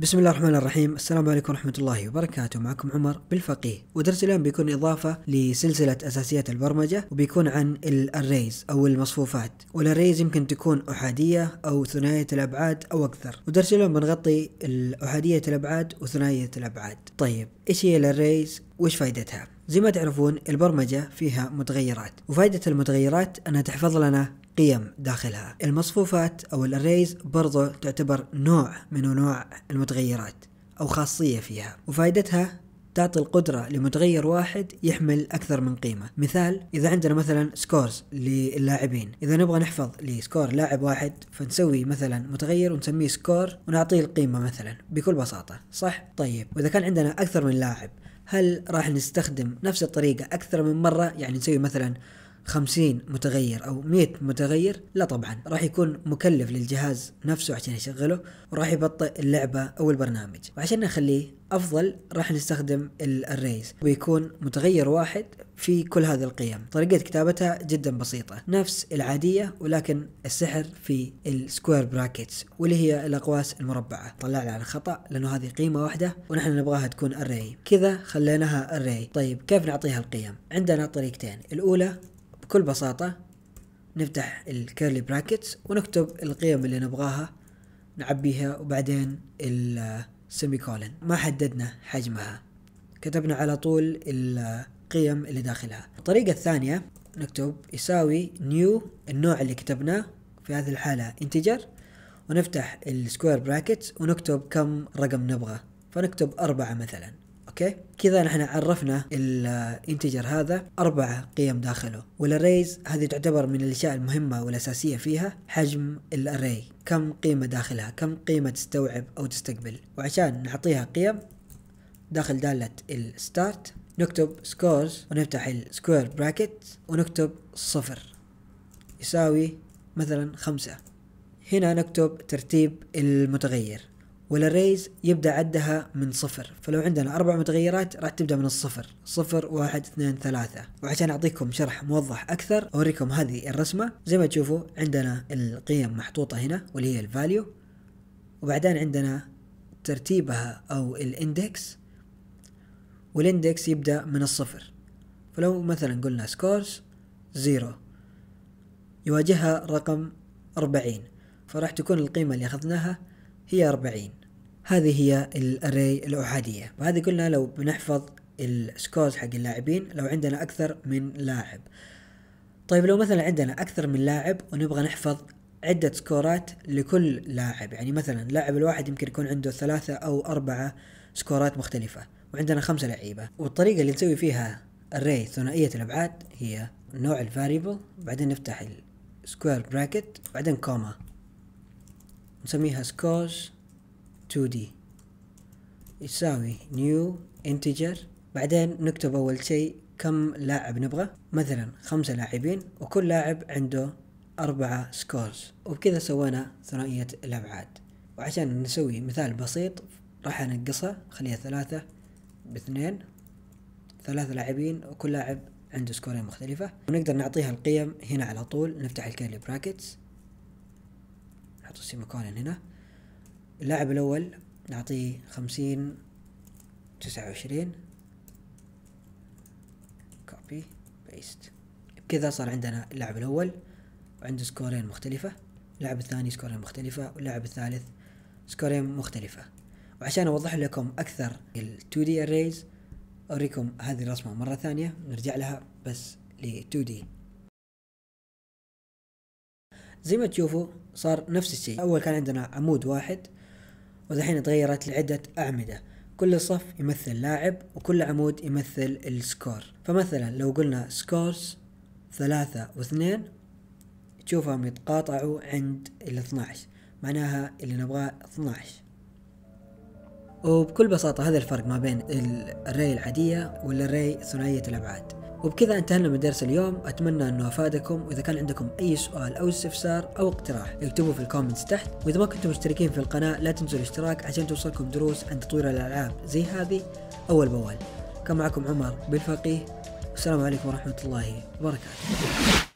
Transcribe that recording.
بسم الله الرحمن الرحيم السلام عليكم ورحمة الله وبركاته معكم عمر بالفقيه ودرس اليوم بيكون إضافة لسلسلة أساسيات البرمجة وبيكون عن الأريز أو المصفوفات والأريز يمكن تكون أحادية أو ثنائية الأبعاد أو أكثر ودرس اليوم بنغطي أحادية الأبعاد وثنائية الأبعاد طيب إيش هي الأريز وش فائدتها؟ زي ما تعرفون البرمجة فيها متغيرات وفائدة المتغيرات أنها تحفظ لنا قيم داخلها المصفوفات أو الأريز برضو تعتبر نوع من أنواع المتغيرات أو خاصية فيها وفائدتها تعطي القدرة لمتغير واحد يحمل أكثر من قيمة مثال إذا عندنا مثلا سكورز للاعبين إذا نبغى نحفظ لسكور لاعب واحد فنسوي مثلا متغير ونسميه سكور ونعطيه القيمة مثلا بكل بساطة صح؟ طيب وإذا كان عندنا أكثر من لاعب هل راح نستخدم نفس الطريقة أكثر من مرة يعني نسوي مثلا 50 متغير او 100 متغير لا طبعا راح يكون مكلف للجهاز نفسه عشان يشغله وراح يبطئ اللعبه او البرنامج وعشان نخليه افضل راح نستخدم الريز ويكون متغير واحد في كل هذه القيم طريقة كتابتها جدا بسيطة نفس العادية ولكن السحر في السكوير براكتس واللي هي الأقواس المربعة طلع لي على خطأ لأنه هذه قيمة واحدة ونحن نبغاها تكون أري كذا خليناها أري طيب كيف نعطيها القيم عندنا طريقتين الأولى بكل بساطة نفتح الكيرلي براكت ونكتب القيم اللي نبغاها نعبيها وبعدين السيمي كولن ما حددنا حجمها كتبنا على طول القيم اللي داخلها الطريقة الثانية نكتب يساوي نيو النوع اللي كتبناه في هذه الحالة انتجر ونفتح السكوير براكت ونكتب كم رقم نبغى فنكتب أربعة مثلا اوكي كذا نحن عرفنا الانتجر هذا أربعة قيم داخله والاريز هذه تعتبر من الأشياء المهمة والأساسية فيها حجم الاري كم قيمة داخلها كم قيمة تستوعب أو تستقبل وعشان نعطيها قيم داخل دالة الستارت نكتب سكورز ونفتح السكوير براكت ونكتب صفر يساوي مثلا خمسة هنا نكتب ترتيب المتغير والاريز يبدا عدها من صفر فلو عندنا اربع متغيرات راح تبدا من الصفر صفر واحد اثنين ثلاثة وعشان اعطيكم شرح موضح اكثر اوريكم هذه الرسمة زي ما تشوفوا عندنا القيم محطوطة هنا واللي هي الفاليو وبعدين عندنا ترتيبها او الاندكس والاندكس يبدا من الصفر فلو مثلا قلنا سكورز زيرو يواجهها رقم أربعين فراح تكون القيمة اللي أخذناها هي أربعين هذه هي الاري الاحاديه وهذه قلنا لو بنحفظ السكورز حق اللاعبين لو عندنا اكثر من لاعب طيب لو مثلا عندنا اكثر من لاعب ونبغى نحفظ عدة سكورات لكل لاعب يعني مثلا اللاعب الواحد يمكن يكون عنده ثلاثة أو أربعة سكورات مختلفة وعندنا خمسة لعيبة والطريقة اللي نسوي فيها الري ثنائية الأبعاد هي نوع الفاريبل بعدين نفتح السكوير براكت بعدين كوما نسميها سكورز 2D يساوي نيو انتجر بعدين نكتب أول شيء كم لاعب نبغى مثلا خمسة لاعبين وكل لاعب عنده أربعة سكورز وبكذا سوينا ثنائية الأبعاد وعشان نسوي مثال بسيط راح أنقصها خليها ثلاثة باثنين ثلاثة لاعبين وكل لاعب عنده سكورين مختلفة ونقدر نعطيها القيم هنا على طول نفتح الكيرلي براكتس نحط السيميكولين هنا اللاعب الأول نعطيه خمسين تسعة وعشرين كوبي بيست بكذا صار عندنا اللاعب الأول وعنده سكورين مختلفة اللاعب الثاني سكورين مختلفة واللاعب الثالث سكورين مختلفة وعشان أوضح لكم أكثر ال 2D arrays أوريكم هذه الرسمة مرة ثانية نرجع لها بس ل 2D زي ما تشوفوا صار نفس الشيء أول كان عندنا عمود واحد ودحين تغيرت لعدة أعمدة كل صف يمثل لاعب وكل عمود يمثل السكور فمثلا لو قلنا سكورز ثلاثة واثنين تشوفهم يتقاطعوا عند ال 12 معناها اللي نبغاه 12 وبكل بساطة هذا الفرق ما بين الري العادية والري ثنائية الأبعاد وبكذا انتهينا من درس اليوم اتمنى انه افادكم واذا كان عندكم اي سؤال او استفسار او اقتراح اكتبوه في الكومنتس تحت واذا ما كنتم مشتركين في القناه لا تنسوا الاشتراك عشان توصلكم دروس عن تطوير الالعاب زي هذه اول باول كان معكم عمر بن فقيه والسلام عليكم ورحمه الله وبركاته